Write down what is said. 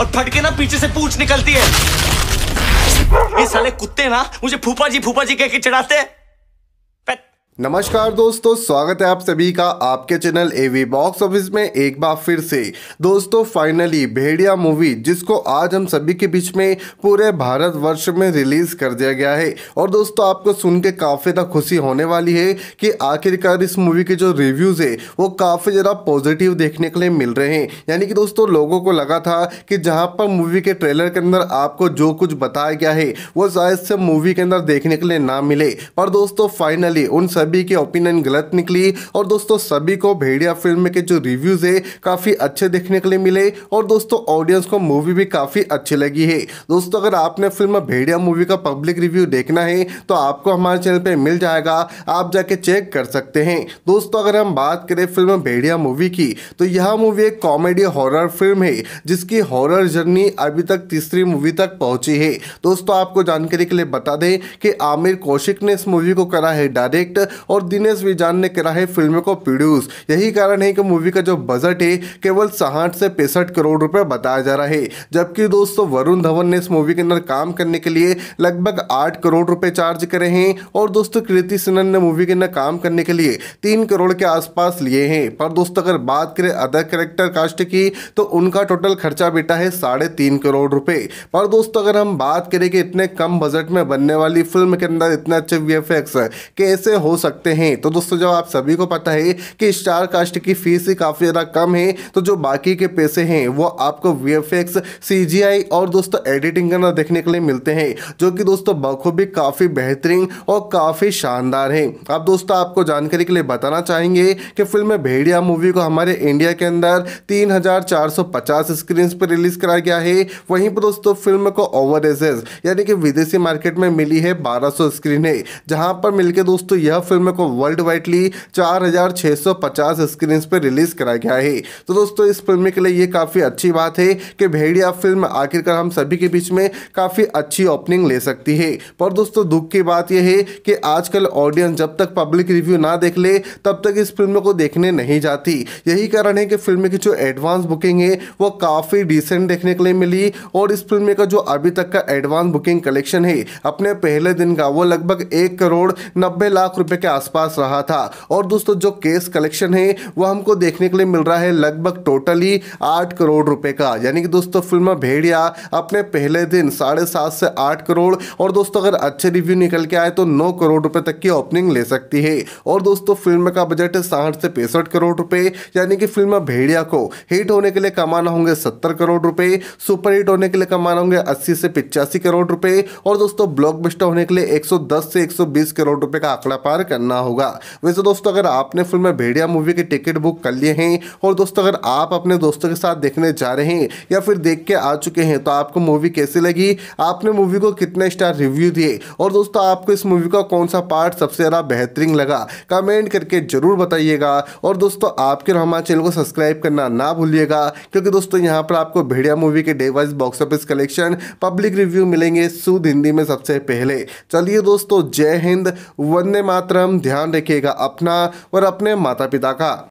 और फट के ना पीछे से पूछ निकलती है ये साले कुत्ते ना मुझे फूफा जी फूफा जी कह के चढ़ाते हैं नमस्कार दोस्तों स्वागत है आप सभी का आपके चैनल एवी बॉक्स ऑफिस में एक बार फिर से दोस्तों फाइनली भेड़िया मूवी जिसको आज हम सभी के बीच में पूरे भारत वर्ष में रिलीज कर दिया गया है और दोस्तों आपको सुन के काफ़ी ज़्यादा खुशी होने वाली है कि आखिरकार इस मूवी के जो रिव्यूज़ है वो काफ़ी ज़्यादा पॉजिटिव देखने के लिए मिल रहे हैं यानी कि दोस्तों लोगों को लगा था कि जहाँ पर मूवी के ट्रेलर के अंदर आपको जो कुछ बताया गया है वो शायद से मूवी के अंदर देखने के लिए ना मिले पर दोस्तों फाइनली उन सभी सभी की ओपिनियन गलत निकली और दोस्तों सभी को भेड़िया फिल्म के जो रिव्यूज़ है काफ़ी अच्छे देखने के लिए मिले और दोस्तों ऑडियंस को मूवी भी काफ़ी अच्छी लगी है दोस्तों अगर आपने फिल्म भेड़िया मूवी का पब्लिक रिव्यू देखना है तो आपको हमारे चैनल पर मिल जाएगा आप जाके चेक कर सकते हैं दोस्तों अगर हम बात करें फिल्म भेड़िया मूवी की तो यह मूवी एक कॉमेडी हॉरर फिल्म है जिसकी हॉरर जर्नी अभी तक तीसरी मूवी तक पहुंची है दोस्तों आपको जानकारी के लिए बता दें कि आमिर कौशिक ने इस मूवी को करा है डायरेक्ट और दिनेश विजान ने करा है फिल्म को प्रोड्यूस यही कारण है कि मूवी का जो बजट है केवल साठ से पैंसठ करोड़ रुपए बताया जा रहा है जबकि दोस्तों वरुण धवन ने इस मूवी के अंदर काम करने के लिए लगभग आठ करोड़ रुपए चार्ज करे हैं और दोस्तों कृति सिन्हन ने मूवी के अंदर काम करने के लिए तीन करोड़ के आसपास लिए हैं पर दोस्तों अगर बात करें अदर करेक्टर कास्ट की तो उनका टोटल खर्चा बेटा है साढ़े तीन करोड़ रुपए पर दोस्तों अगर हम बात करें कि इतने कम बजट में बनने वाली फिल्म के अंदर इतने अच्छे वी कैसे हो सकते हैं तो दोस्तों जब आप सभी को पता है कि स्टार कास्ट की फीस काफ़ी ज़्यादा कम है तो जो बाकी के पैसे हैं वो आपको वी सीजीआई और दोस्तों एडिटिंग करना देखने के लिए मिलते हैं जो कि दोस्तों बखूबी काफ़ी बेहतरीन और काफ़ी शानदार है अब दोस्तों आपको जानकारी के लिए बताना चाहेंगे कि फिल्म भेड़िया मूवी को हमारे इंडिया के अंदर तीन स्क्रीन पर रिलीज कराया गया है वहीं पर दोस्तों फिल्म को ओवर यानी कि विदेशी मार्केट में मिली है 1200 स्क्रीनें जहां पर मिलकर दोस्तों यह फिल्म को वर्ल्ड वाइडली चार हजार छह सौ पचास स्क्रीन पर रिलीज कराया गया है तो दोस्तों इस फिल्म के लिए ये काफ़ी अच्छी बात है कि भेड़िया फिल्म आखिरकार हम सभी के बीच में काफ़ी अच्छी ओपनिंग ले सकती है पर दोस्तों दुख की बात यह है कि आजकल ऑडियंस जब तक पब्लिक रिव्यू ना देख ले तब तक इस फिल्म को देखने नहीं जाती यही कारण है कि फिल्म की जो एडवांस बुकिंग है वो काफ़ी डिसेंट देखने के लिए मिली और इस फिल्म का जो अभी तक का एडवांस बुकिंग कलेक्शन है अपने पहले दिन का वो लगभग एक करोड़ नब्बे लाख रुपए के आसपास रहा था और दोस्तों जो केस कलेक्शन है वह हमको देखने के लिए मिल रहा है लगभग टोटली आठ करोड़ रुपए का यानी कि दोस्तों फिल्म भेड़िया अपने पहले दिन साढ़े सात से आठ करोड़ और दोस्तों अगर अच्छे रिव्यू निकल के आए तो नौ करोड़ रुपए तक की ओपनिंग ले सकती है और दोस्तों फिल्म का बजट साठ से पैंसठ करोड़ रुपए यानी कि फिल्म भेड़िया को हिट होने के लिए कमाना होंगे सत्तर करोड़ रुपए सुपर हिट होने के लिए कमाना होंगे अस्सी से पिचासी करोड़ रुपए और दोस्तों ब्लॉक होने के लिए एक से एक करोड़ रुपए का आंकड़ा पार करना होगा वैसे दोस्तों अगर आपने फिल्म भेड़िया मूवी की टिकट बुक कर लिए हैं और दोस्तों अगर आप अपने दोस्तों के साथ देखने जा रहे हैं या फिर देख के आ चुके हैं तो आपको मूवी कैसी लगी आपने मूवी को कितने स्टार रिव्यू दिए और दोस्तों आपको इस मूवी का कौन सा पार्ट सबसे ज़्यादा बेहतरीन लगा कमेंट करके ज़रूर बताइएगा और दोस्तों आपके हमारे चैनल को सब्सक्राइब करना ना भूलिएगा क्योंकि दोस्तों यहाँ पर आपको भेड़िया मूवी के day wise box office collection public review मिलेंगे सुध हिंदी में सबसे पहले चलिए दोस्तों जय हिंद वंदे मातरम धर्म ध्यान रखिएगा अपना और अपने माता पिता का